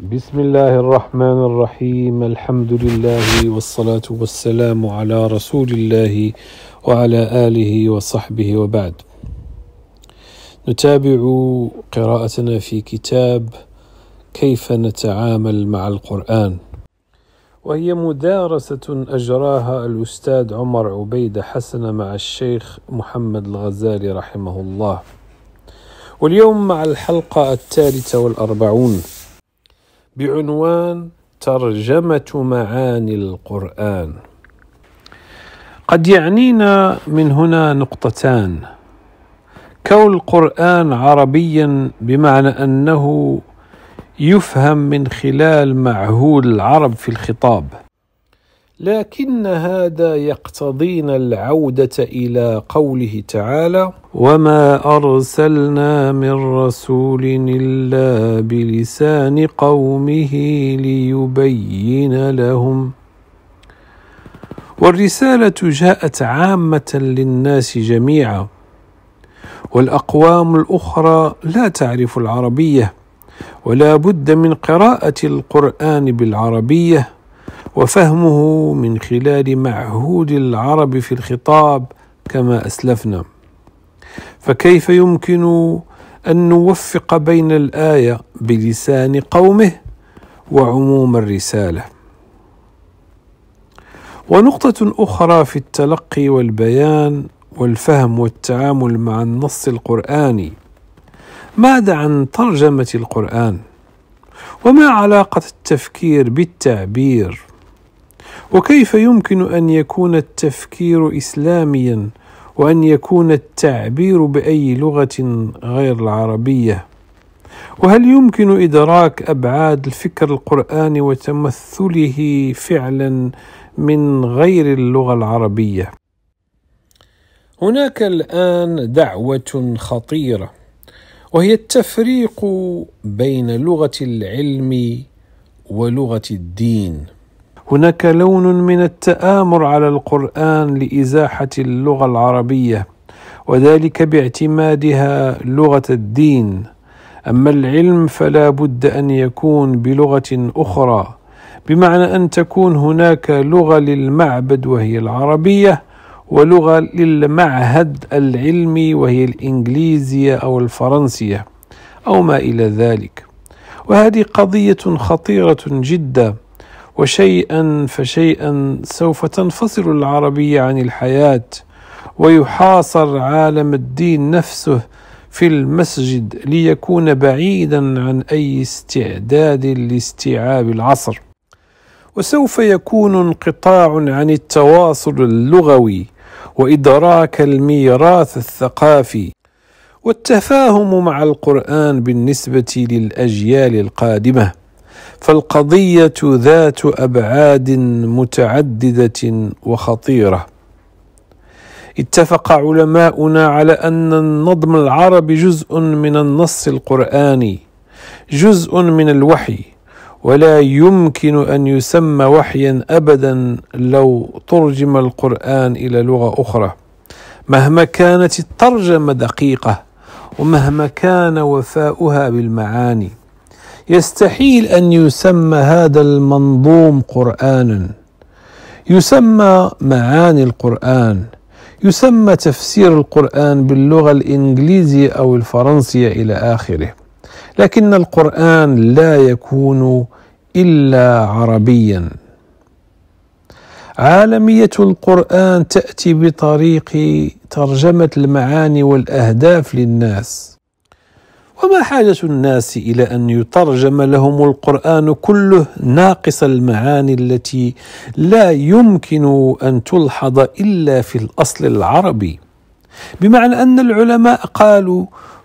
بسم الله الرحمن الرحيم الحمد لله والصلاة والسلام على رسول الله وعلى آله وصحبه وبعد نتابع قراءتنا في كتاب كيف نتعامل مع القرآن وهي مدارسة أجراها الأستاذ عمر عبيد حسن مع الشيخ محمد الغزالي رحمه الله واليوم مع الحلقة الثالثة والأربعون بعنوان ترجمة معاني القرآن. قد يعنينا من هنا نقطتان. كون القرآن عربيا بمعنى أنه يفهم من خلال معهود العرب في الخطاب. لكن هذا يقتضينا العوده الى قوله تعالى وما ارسلنا من رسول الا بلسان قومه ليبين لهم والرساله جاءت عامه للناس جميعا والاقوام الاخرى لا تعرف العربيه ولا بد من قراءه القران بالعربيه وفهمه من خلال معهود العرب في الخطاب كما اسلفنا فكيف يمكن ان نوفق بين الايه بلسان قومه وعموم الرساله ونقطه اخرى في التلقي والبيان والفهم والتعامل مع النص القراني ماذا عن ترجمه القران وما علاقه التفكير بالتعبير وكيف يمكن ان يكون التفكير اسلاميا وان يكون التعبير باي لغه غير العربيه وهل يمكن ادراك ابعاد الفكر القراني وتمثله فعلا من غير اللغه العربيه هناك الان دعوه خطيره وهي التفريق بين لغه العلم ولغه الدين هناك لون من التآمر على القرآن لإزاحة اللغة العربية وذلك باعتمادها لغة الدين أما العلم فلا بد أن يكون بلغة أخرى بمعنى أن تكون هناك لغة للمعبد وهي العربية ولغة للمعهد العلمي وهي الإنجليزية أو الفرنسية أو ما إلى ذلك وهذه قضية خطيرة جداً وشيئا فشيئا سوف تنفصل العربيه عن الحياه ويحاصر عالم الدين نفسه في المسجد ليكون بعيدا عن اي استعداد لاستيعاب العصر وسوف يكون انقطاع عن التواصل اللغوي وادراك الميراث الثقافي والتفاهم مع القران بالنسبه للاجيال القادمه فالقضيه ذات ابعاد متعدده وخطيره اتفق علماؤنا على ان النظم العربي جزء من النص القراني جزء من الوحي ولا يمكن ان يسمى وحيا ابدا لو ترجم القران الى لغه اخرى مهما كانت الترجمه دقيقه ومهما كان وفاؤها بالمعاني يستحيل ان يسمى هذا المنظوم قرانا يسمى معاني القران يسمى تفسير القران باللغه الانجليزيه او الفرنسيه الى اخره لكن القران لا يكون الا عربيا عالميه القران تاتي بطريق ترجمه المعاني والاهداف للناس وما حاجة الناس إلى أن يترجم لهم القرآن كله ناقص المعاني التي لا يمكن أن تلحظ إلا في الأصل العربي بمعنى أن العلماء قالوا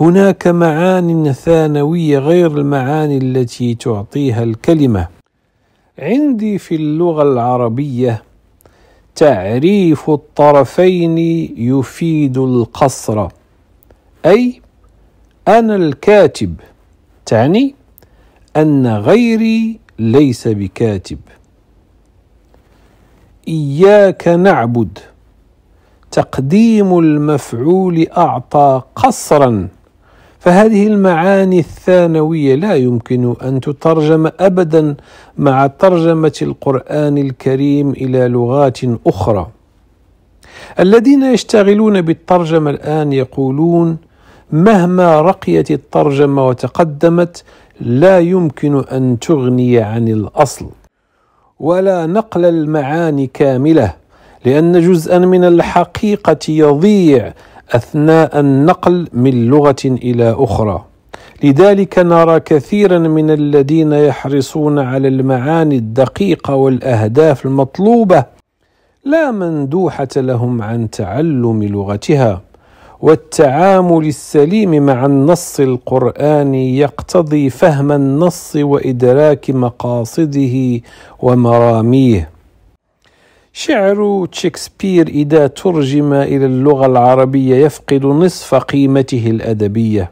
هناك معان ثانوية غير المعاني التي تعطيها الكلمة عندي في اللغة العربية تعريف الطرفين يفيد القصر أي أنا الكاتب تعني أن غيري ليس بكاتب إياك نعبد تقديم المفعول أعطى قصرا فهذه المعاني الثانوية لا يمكن أن تترجم أبدا مع ترجمة القرآن الكريم إلى لغات أخرى الذين يشتغلون بالترجمة الآن يقولون مهما رقيت الترجمة وتقدمت لا يمكن أن تغني عن الأصل ولا نقل المعاني كاملة لأن جزءا من الحقيقة يضيع أثناء النقل من لغة إلى أخرى لذلك نرى كثيرا من الذين يحرصون على المعاني الدقيقة والأهداف المطلوبة لا مندوحة لهم عن تعلم لغتها والتعامل السليم مع النص القراني يقتضي فهم النص وادراك مقاصده ومراميه شعر شكسبير اذا ترجم الى اللغه العربيه يفقد نصف قيمته الادبيه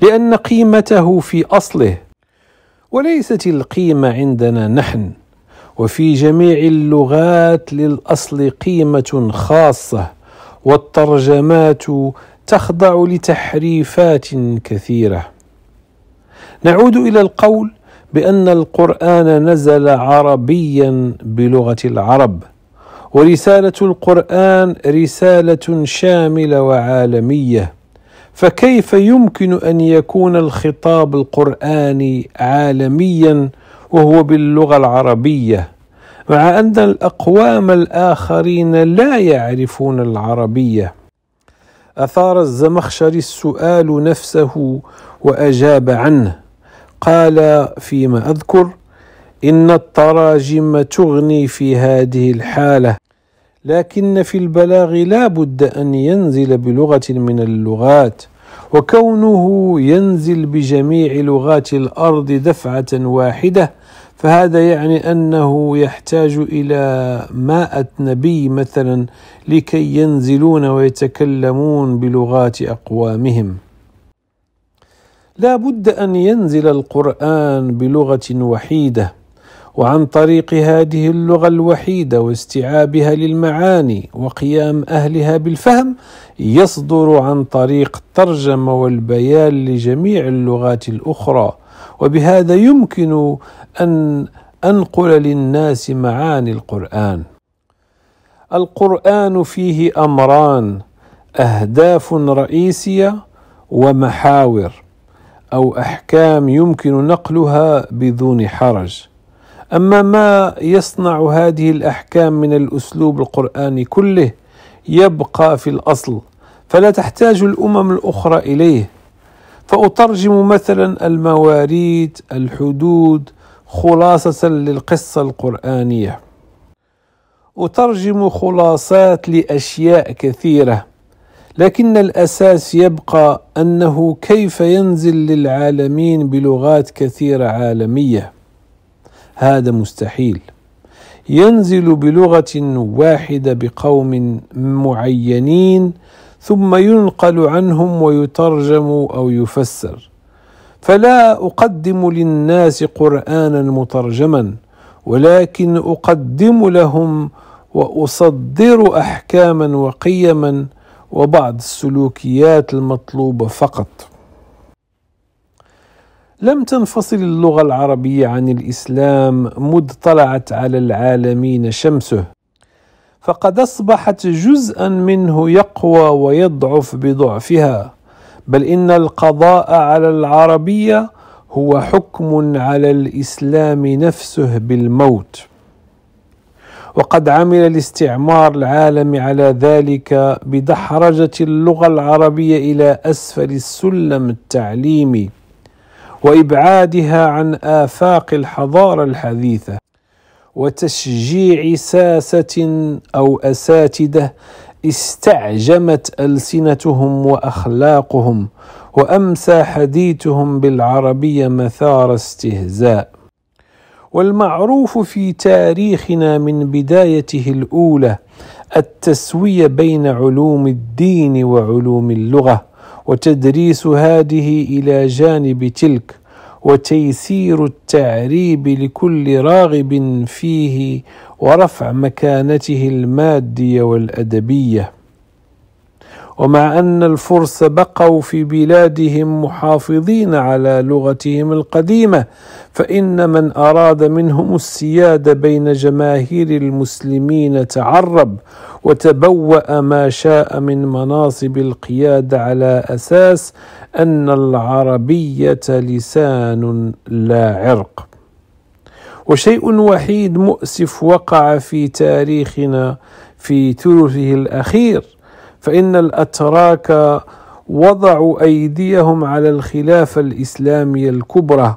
لان قيمته في اصله وليست القيمه عندنا نحن وفي جميع اللغات للاصل قيمه خاصه والترجمات تخضع لتحريفات كثيره نعود الى القول بان القران نزل عربيا بلغه العرب ورساله القران رساله شامله وعالميه فكيف يمكن ان يكون الخطاب القراني عالميا وهو باللغه العربيه مع أن الأقوام الآخرين لا يعرفون العربية أثار الزمخشري السؤال نفسه وأجاب عنه قال فيما أذكر إن التراجم تغني في هذه الحالة لكن في البلاغ لا بد أن ينزل بلغة من اللغات وكونه ينزل بجميع لغات الأرض دفعة واحدة فهذا يعني انه يحتاج الى مائة نبي مثلا لكي ينزلون ويتكلمون بلغات اقوامهم لا بد ان ينزل القران بلغه وحيده وعن طريق هذه اللغه الوحيده واستيعابها للمعاني وقيام اهلها بالفهم يصدر عن طريق الترجمه والبيان لجميع اللغات الاخرى وبهذا يمكن ان انقل للناس معاني القران القران فيه امران اهداف رئيسيه ومحاور او احكام يمكن نقلها بدون حرج اما ما يصنع هذه الاحكام من الاسلوب القراني كله يبقى في الاصل فلا تحتاج الامم الاخرى اليه فاترجم مثلا المواريث الحدود خلاصة للقصة القرآنية أترجم خلاصات لأشياء كثيرة لكن الأساس يبقى أنه كيف ينزل للعالمين بلغات كثيرة عالمية هذا مستحيل ينزل بلغة واحدة بقوم معينين ثم ينقل عنهم ويترجم أو يفسر فلا اقدم للناس قرانا مترجما ولكن اقدم لهم واصدر احكاما وقيما وبعض السلوكيات المطلوبه فقط لم تنفصل اللغه العربيه عن الاسلام مذ طلعت على العالمين شمسه فقد اصبحت جزءا منه يقوى ويضعف بضعفها بل إن القضاء على العربية هو حكم على الإسلام نفسه بالموت وقد عمل الاستعمار العالمي على ذلك بدحرجة اللغة العربية إلى أسفل السلم التعليمي وإبعادها عن آفاق الحضارة الحديثة وتشجيع ساسة أو أساتذة استعجمت السنتهم واخلاقهم وامسى حديثهم بالعربيه مثار استهزاء والمعروف في تاريخنا من بدايته الاولى التسويه بين علوم الدين وعلوم اللغه وتدريس هذه الى جانب تلك وتيسير التعريب لكل راغب فيه ورفع مكانته الماديه والادبيه ومع ان الفرس بقوا في بلادهم محافظين على لغتهم القديمه فان من اراد منهم السياده بين جماهير المسلمين تعرب وتبوا ما شاء من مناصب القياده على اساس ان العربيه لسان لا عرق وشيء وحيد مؤسف وقع في تاريخنا في ثلثه الاخير فان الاتراك وضعوا ايديهم على الخلافه الاسلاميه الكبرى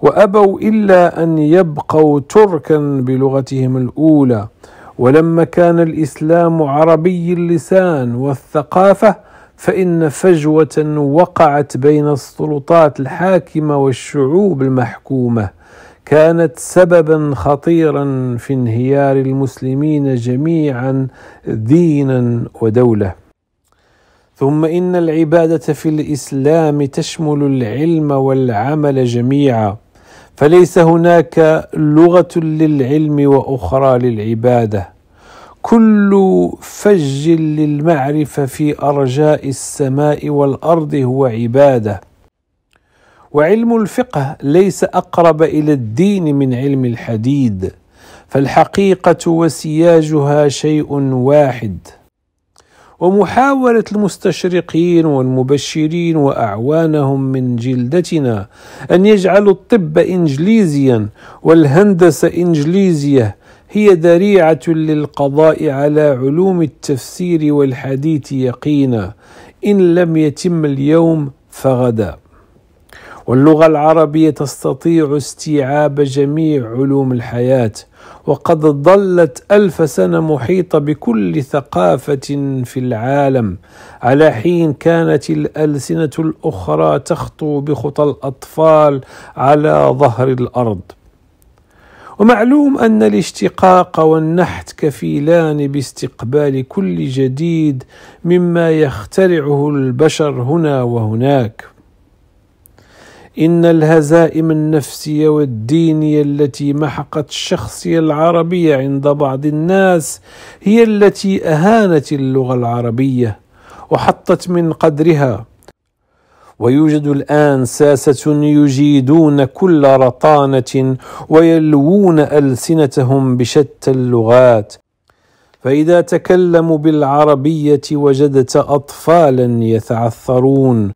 وابوا الا ان يبقوا تركا بلغتهم الاولى ولما كان الاسلام عربي اللسان والثقافه فان فجوه وقعت بين السلطات الحاكمه والشعوب المحكومه كانت سببا خطيرا في انهيار المسلمين جميعا دينا ودوله ثم ان العباده في الاسلام تشمل العلم والعمل جميعا فليس هناك لغه للعلم واخرى للعباده كل فج للمعرفه في ارجاء السماء والارض هو عباده وعلم الفقه ليس اقرب الى الدين من علم الحديد فالحقيقه وسياجها شيء واحد ومحاوله المستشرقين والمبشرين واعوانهم من جلدتنا ان يجعلوا الطب انجليزيا والهندسه انجليزيه هي ذريعه للقضاء على علوم التفسير والحديث يقينا ان لم يتم اليوم فغدا واللغة العربية تستطيع استيعاب جميع علوم الحياة وقد ظلت ألف سنة محيطة بكل ثقافة في العالم على حين كانت الألسنة الأخرى تخطو بخطى الأطفال على ظهر الأرض ومعلوم أن الاشتقاق والنحت كفيلان باستقبال كل جديد مما يخترعه البشر هنا وهناك إن الهزائم النفسية والدينية التي محقت الشخصية العربية عند بعض الناس هي التي أهانت اللغة العربية وحطت من قدرها ويوجد الآن ساسة يجيدون كل رطانة ويلوون ألسنتهم بشتى اللغات فإذا تكلموا بالعربية وجدت أطفالا يتعثرون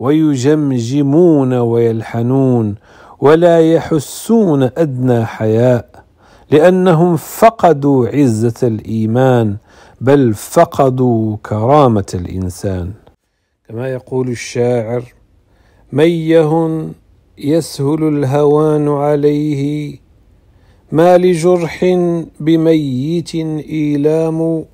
ويجمجمون ويلحنون ولا يحسون ادنى حياء لانهم فقدوا عزه الايمان بل فقدوا كرامه الانسان كما يقول الشاعر من يهن يسهل الهوان عليه ما لجرح بميت ايلام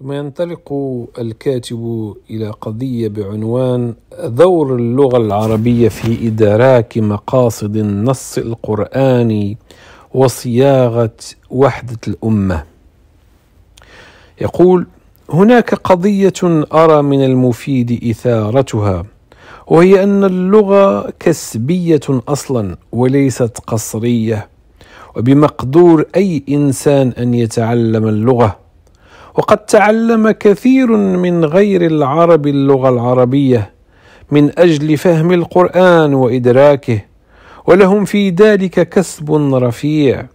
ثم ينطلق الكاتب إلى قضية بعنوان دور اللغة العربية في إدراك مقاصد النص القرآني وصياغة وحدة الأمة. يقول: هناك قضية أرى من المفيد إثارتها وهي أن اللغة كسبية أصلا وليست قصرية وبمقدور أي إنسان أن يتعلم اللغة وقد تعلم كثير من غير العرب اللغه العربيه من اجل فهم القران وادراكه ولهم في ذلك كسب رفيع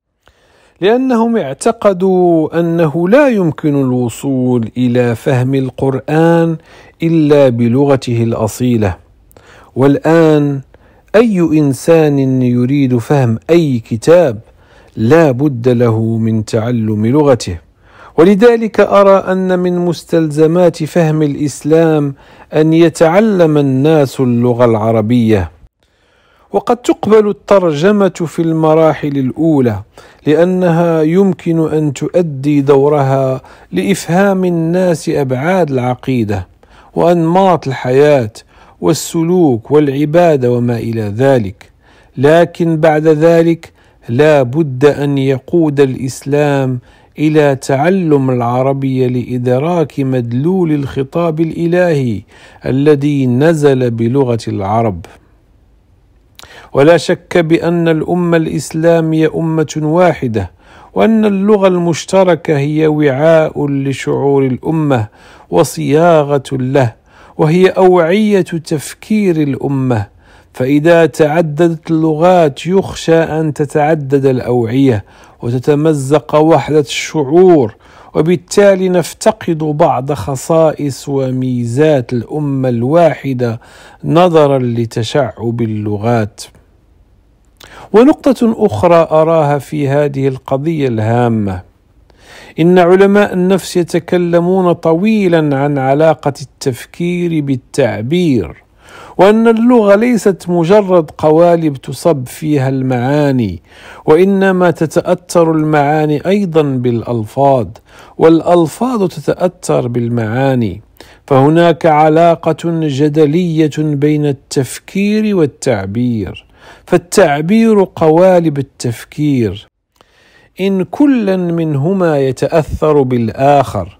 لانهم اعتقدوا انه لا يمكن الوصول الى فهم القران الا بلغته الاصيله والان اي انسان يريد فهم اي كتاب لا بد له من تعلم لغته ولذلك ارى ان من مستلزمات فهم الاسلام ان يتعلم الناس اللغه العربيه وقد تقبل الترجمه في المراحل الاولى لانها يمكن ان تؤدي دورها لافهام الناس ابعاد العقيده وانماط الحياه والسلوك والعباده وما الى ذلك لكن بعد ذلك لا بد ان يقود الاسلام الى تعلم العربيه لادراك مدلول الخطاب الالهي الذي نزل بلغه العرب ولا شك بان الامه الاسلاميه امه واحده وان اللغه المشتركه هي وعاء لشعور الامه وصياغه له وهي اوعيه تفكير الامه فإذا تعددت اللغات يخشى أن تتعدد الأوعية وتتمزق وحدة الشعور وبالتالي نفتقد بعض خصائص وميزات الأمة الواحدة نظرا لتشعب اللغات. ونقطة أخرى أراها في هذه القضية الهامة إن علماء النفس يتكلمون طويلا عن علاقة التفكير بالتعبير وان اللغه ليست مجرد قوالب تصب فيها المعاني وانما تتاثر المعاني ايضا بالالفاظ والالفاظ تتاثر بالمعاني فهناك علاقه جدليه بين التفكير والتعبير فالتعبير قوالب التفكير ان كلا منهما يتاثر بالاخر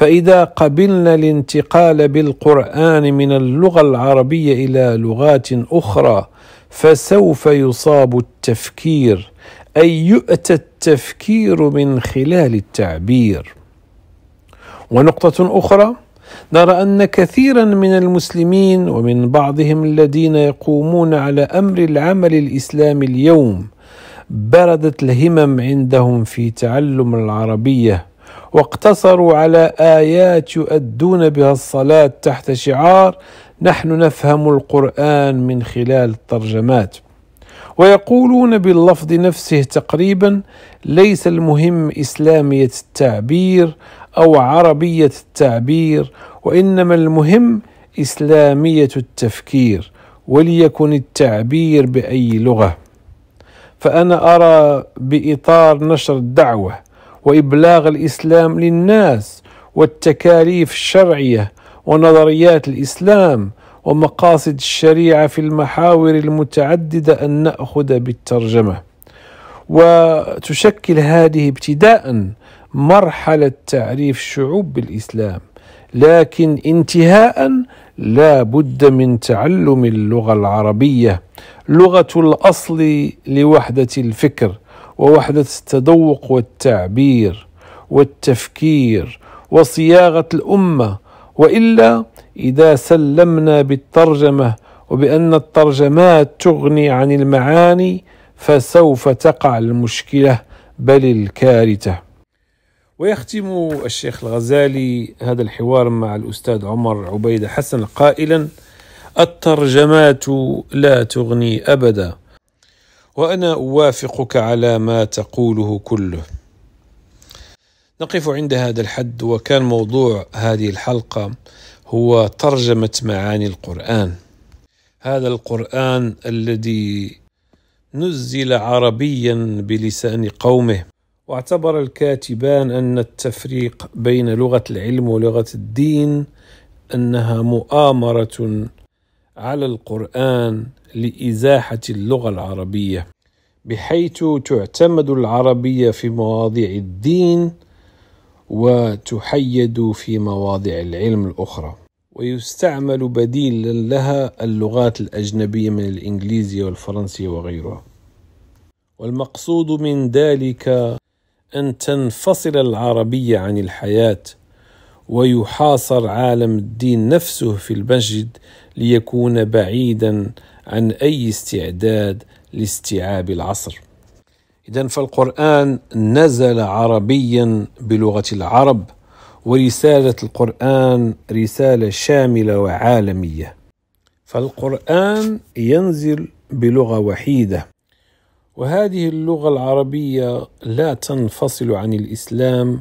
فإذا قبلنا الانتقال بالقرآن من اللغة العربية إلى لغات أخرى فسوف يصاب التفكير أي يؤتى التفكير من خلال التعبير. ونقطة أخرى نرى أن كثيرا من المسلمين ومن بعضهم الذين يقومون على أمر العمل الإسلامي اليوم بردت الهمم عندهم في تعلم العربيه واقتصروا على ايات يؤدون بها الصلاه تحت شعار نحن نفهم القران من خلال الترجمات ويقولون باللفظ نفسه تقريبا ليس المهم اسلاميه التعبير او عربيه التعبير وانما المهم اسلاميه التفكير وليكن التعبير باي لغه فانا ارى باطار نشر الدعوه وابلاغ الاسلام للناس والتكاليف الشرعيه ونظريات الاسلام ومقاصد الشريعه في المحاور المتعدده ان ناخذ بالترجمه وتشكل هذه ابتداء مرحله تعريف الشعوب بالاسلام لكن انتهاء لا بد من تعلم اللغه العربيه لغه الاصل لوحده الفكر ووحدة التذوق والتعبير والتفكير وصياغة الأمة وإلا إذا سلمنا بالترجمة وبأن الترجمات تغني عن المعاني فسوف تقع المشكلة بل الكارثة ويختم الشيخ الغزالي هذا الحوار مع الأستاذ عمر عبيد حسن قائلا الترجمات لا تغني أبدا وانا اوافقك على ما تقوله كله نقف عند هذا الحد وكان موضوع هذه الحلقه هو ترجمه معاني القران هذا القران الذي نزل عربيا بلسان قومه واعتبر الكاتبان ان التفريق بين لغه العلم ولغه الدين انها مؤامره على القران لإزاحة اللغة العربية بحيث تعتمد العربية في مواضيع الدين وتحيد في مواضع العلم الأخرى ويستعمل بديلا لها اللغات الأجنبية من الإنجليزية والفرنسية وغيرها والمقصود من ذلك أن تنفصل العربية عن الحياة ويحاصر عالم الدين نفسه في المسجد ليكون بعيدا عن اي استعداد لاستيعاب العصر اذا فالقران نزل عربيا بلغه العرب ورساله القران رساله شامله وعالميه فالقران ينزل بلغه وحيده وهذه اللغه العربيه لا تنفصل عن الاسلام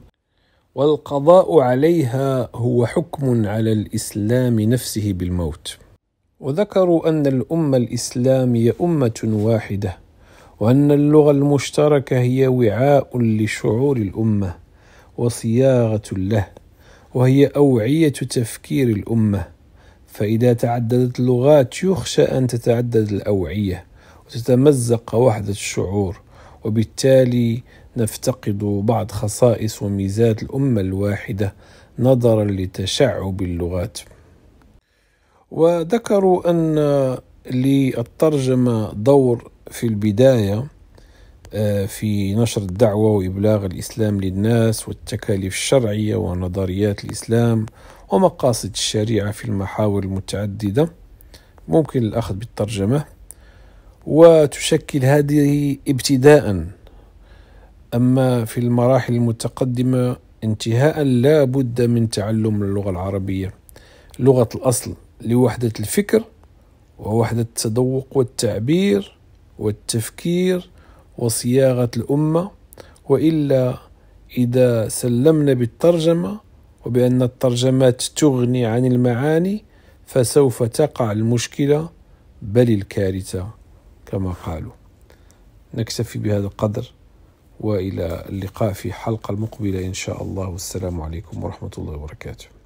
والقضاء عليها هو حكم على الاسلام نفسه بالموت وذكروا أن الأمة الإسلامية أمة واحدة وأن اللغة المشتركة هي وعاء لشعور الأمة وصياغة له وهي أوعية تفكير الأمة فإذا تعددت اللغات يخشى أن تتعدد الأوعية وتتمزق وحدة الشعور وبالتالي نفتقد بعض خصائص وميزات الأمة الواحدة نظرا لتشعب اللغات وذكروا أن للترجمة دور في البداية آه، في نشر الدعوة وإبلاغ الإسلام للناس والتكاليف الشرعية ونظريات الإسلام ومقاصد الشريعة في المحاور المتعددة ممكن الأخذ بالترجمة وتشكل هذه ابتداء أما في المراحل المتقدمة انتهاء لا بد من تعلم اللغة العربية لغة الأصل لوحدة الفكر ووحدة التذوق والتعبير والتفكير وصياغة الأمة وإلا إذا سلمنا بالترجمة وبأن الترجمات تغني عن المعاني فسوف تقع المشكلة بل الكارثة كما قالوا نكتفي بهذا القدر والى اللقاء في حلقه المقبله ان شاء الله والسلام عليكم ورحمه الله وبركاته